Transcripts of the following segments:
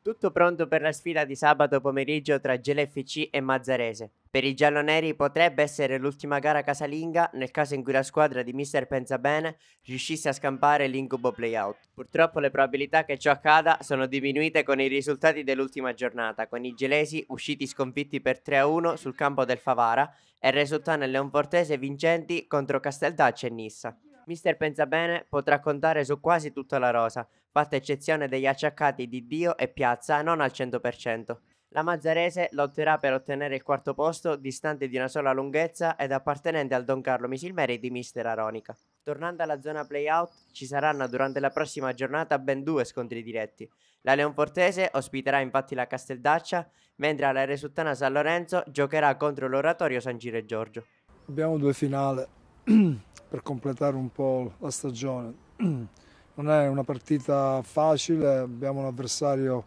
Tutto pronto per la sfida di sabato pomeriggio tra GLFC e Mazzarese. Per i gialloneri potrebbe essere l'ultima gara casalinga nel caso in cui la squadra di Mister Pensabene riuscisse a scampare l'incubo playout. Purtroppo le probabilità che ciò accada sono diminuite con i risultati dell'ultima giornata, con i gelesi usciti sconfitti per 3-1 sul campo del Favara e Resultano e Leonfortese vincenti contro Casteldaccia e Nissa. Mister Pensabene potrà contare su quasi tutta la rosa, fatta eccezione degli acciaccati di Dio e Piazza non al 100%. La Mazzarese lotterà per ottenere il quarto posto, distante di una sola lunghezza ed appartenente al Don Carlo Misilmeri di Mister Aronica. Tornando alla zona playout, ci saranno durante la prossima giornata ben due scontri diretti. La Leonfortese ospiterà infatti la Casteldaccia, mentre la Resuttana San Lorenzo giocherà contro l'Oratorio San Giro e Giorgio. Abbiamo due finali per completare un po' la stagione. Non è una partita facile, abbiamo un avversario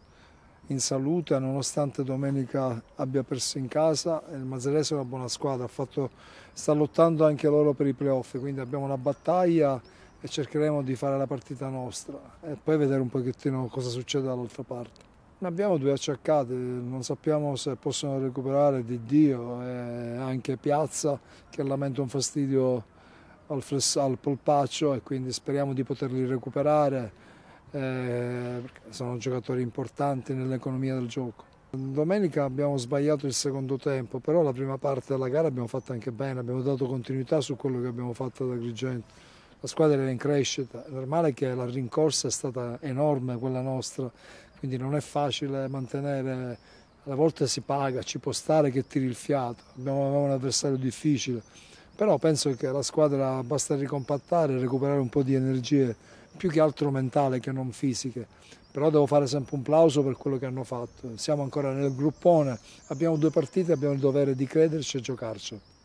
in salute, nonostante domenica abbia perso in casa, il Mazzarese è una buona squadra, fatto, sta lottando anche loro per i playoff, quindi abbiamo una battaglia e cercheremo di fare la partita nostra e poi vedere un pochettino cosa succede dall'altra parte. Ne abbiamo due acciaccate, non sappiamo se possono recuperare Di Dio e anche Piazza che lamenta un fastidio al, al polpaccio e quindi speriamo di poterli recuperare eh, sono giocatori importanti nell'economia del gioco. Domenica abbiamo sbagliato il secondo tempo, però la prima parte della gara abbiamo fatto anche bene, abbiamo dato continuità su quello che abbiamo fatto da Grigento. La squadra era in crescita, è normale che la rincorsa è stata enorme quella nostra, quindi non è facile mantenere, a volte si paga, ci può stare che tiri il fiato, abbiamo un avversario difficile, però penso che la squadra basta ricompattare, recuperare un po' di energie, più che altro mentale che non fisiche, però devo fare sempre un plauso per quello che hanno fatto, siamo ancora nel gruppone, abbiamo due partite, abbiamo il dovere di crederci e giocarci.